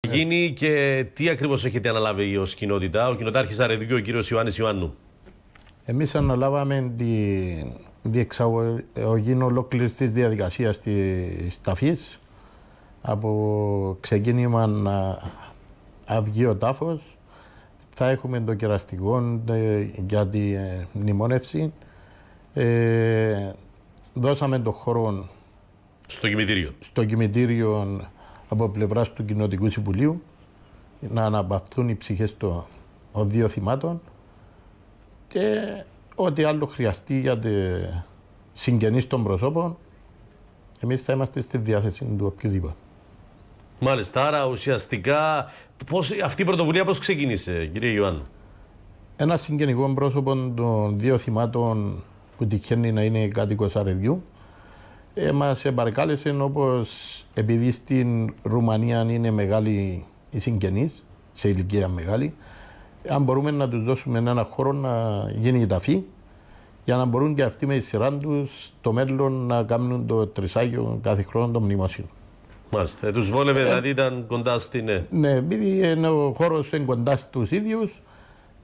Ε. γίνει και τι ακριβώς έχετε αναλάβει ως κοινότητα, ο κοινοτάρχης Αρεδιού, ο κύριος Ιωάννης Ιωάννου. Εμείς αναλάβαμε τη διεξαγωγή ολόκληρης της διαδικασίας της ταφής από ξεκίνημα να αυγεί ο τάφος. Θα έχουμε το κεραστικό ε, για τη ε, μνημόνευση. Ε, δώσαμε το χρόνο στο κημητήριο. Στο κημητήριο από πλευράς του Κοινοτικού Συμβουλίου να αναπαυθούν οι ψυχές των δύο θυμάτων και ό,τι άλλο χρειαστεί για τη συγγενείς των προσώπων, εμείς θα είμαστε στη διάθεση του οποιοδήποτε. Μάλιστα, άρα ουσιαστικά πώς, αυτή η πρωτοβουλία πώς ξεκίνησε, κύριε Ιωάννη. Ένα συγγενικό πρόσωπο των δύο θυμάτων που τυχαίνει να είναι κάτοικος Αρεδιού, ε, μας επαρκάλεσε όπως επειδή στην Ρουμανία είναι μεγάλη οι συγγενείς, σε ηλικία μεγάλη, αν μπορούμε να τους δώσουμε έναν χώρο να γίνει η ταφή, για να μπορούν και αυτοί με τη σειρά τους στο μέλλον να κάνουν το τρισάγιο κάθε χρόνο το μνημόσυνο. Μάλιστα. Ε, τους βόλευε, ε, δηλαδή ήταν κοντά στην. Ναι, ναι επειδή είναι ο χώρος είναι κοντά στους ίδιους,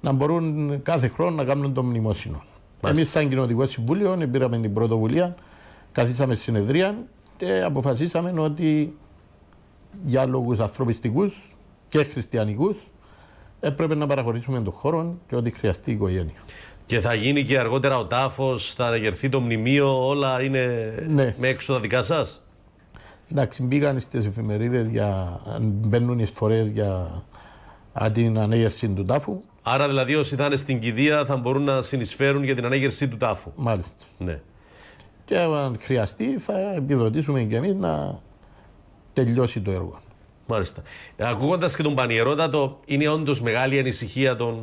να μπορούν κάθε χρόνο να κάνουν το μνημόσυνο. Εμείς, σαν κοινοτικό συμβούλιο, πήραμε την πρωτοβουλία Καθίσαμε στη συνεδρία και αποφασίσαμε ότι για λόγους ανθρωπιστικούς και χριστιανικούς έπρεπε να παραχωρήσουμε τον χώρο και ό,τι χρειαστεί η οικογένεια. Και θα γίνει και αργότερα ο τάφος, θα αναγερθεί το μνημείο, όλα είναι ναι. με έξω τα δικά σας. Εντάξει, μπήκαν στις εφημερίδες για να μπαίνουν εισφορέ για την ανέγερση του τάφου. Άρα, δηλαδή, όσοι θα είναι στην κηδεία θα μπορούν να συνεισφέρουν για την ανέγερση του τάφου. Μάλιστα. Ναι. Και αν χρειαστεί, θα επιδοτήσουμε και εμείς να τελειώσει το έργο. Μάλιστα. Ακούγοντας και τον Πανιερότατο, είναι όντως μεγάλη ανησυχία των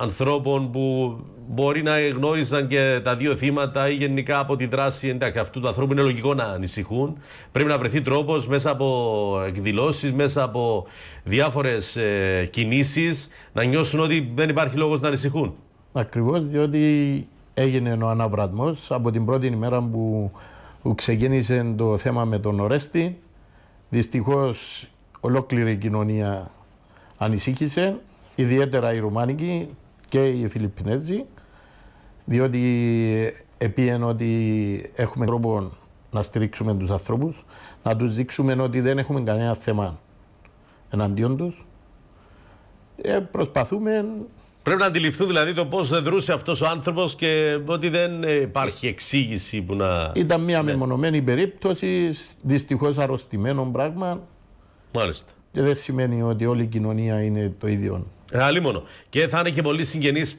ανθρώπων που μπορεί να γνώριζαν και τα δύο θύματα ή γενικά από τη δράση εντάξει, αυτού του ανθρώπου. Είναι λογικό να ανησυχούν. Πρέπει να βρεθεί τρόπος μέσα από εκδηλώσεις, μέσα από διάφορες κινήσεις να νιώσουν ότι δεν υπάρχει λόγος να ανησυχούν. Ακριβώς, διότι έγινε ο αναβραδμός από την πρώτη ημέρα που ξεκίνησε το θέμα με τον Ορέστη. Δυστυχώς ολόκληρη η κοινωνία ανησύχησε, ιδιαίτερα οι Ρουμάνικοι και οι Φιλιππινέζοι, διότι επίεν ότι έχουμε τρόπο να στηρίξουμε τους ανθρώπους, να τους δείξουμε ότι δεν έχουμε κανένα θέμα εναντίον τους. Ε, προσπαθούμε Πρέπει να αντιληφθούν δηλαδή το πώς δεν δρούσε αυτός ο άνθρωπος και ότι δεν υπάρχει εξήγηση που να. Ήταν μια ναι. μεμονωμένη περίπτωση, δυστυχώς αρρωστημένο πράγμα. Μάλιστα. Και δεν σημαίνει ότι όλη η κοινωνία είναι το ίδιο. Ε, Και θα είναι και πολλοί συγγενείς που,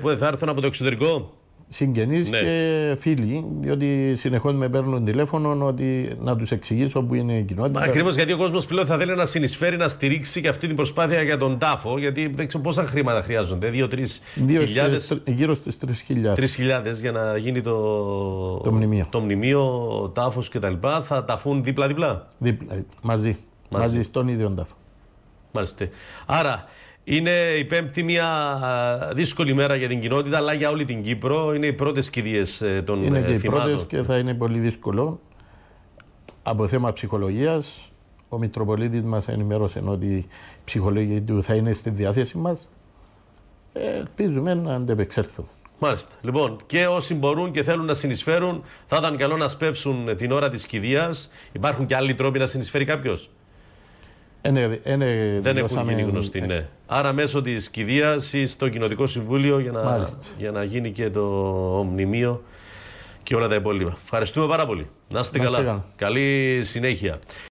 που θα έρθουν από το εξωτερικό. Συγγενείς ναι. και φίλοι, διότι συνεχώς με παίρνουν τηλέφωνο ότι να τους εξηγήσω που είναι η κοινότητα. Ακριβώς γιατί ο κόσμος πλέον θα θέλει να συνεισφέρει, να στηρίξει και αυτή την προσπάθεια για τον τάφο. Γιατί δεν ξέρω πόσα χρήματα χρειάζονται, 2-3 χιλιάδε. Γύρω στις 3.000. χιλιάδε για να γίνει το, το μνημείο, το μνημείο ο τάφος κτλ. Θα ταφούν δίπλα-δίπλα. Δίπλα, ε, μαζί. μαζί. Μαζί στον ίδιο τάφο. Μάλιστα. Άρα είναι η Πέμπτη μια δύσκολη μέρα για την κοινότητα, αλλά για όλη την Κύπρο. Είναι οι πρώτες κηδείες ε, των Είναι ε, και θυμάτων. οι πρώτες και θα είναι πολύ δύσκολο. Από θέμα ψυχολογίας, ο Μητροπολίτης μας ενημέρωσε ότι η ψυχολογία του θα είναι στη διάθεση μας. Ελπίζουμε να αντεπεξέλθουμε. Μάλιστα. Λοιπόν, και όσοι μπορούν και θέλουν να συνεισφέρουν, θα ήταν καλό να σπεύσουν την ώρα της κηδείας. Υπάρχουν και άλλοι τρόποι να συνεισφέρει κάποιος. Ε, ναι, ε, ναι, δεν έχουν γίνει γνωστοί, ναι. Άρα μέσω της κηδείας ή στο κοινοτικό συμβούλιο για να, για να γίνει και το μνημείο και όλα τα υπόλοιπα. Ευχαριστούμε πάρα πολύ. Να είστε καλά. Καλή συνέχεια.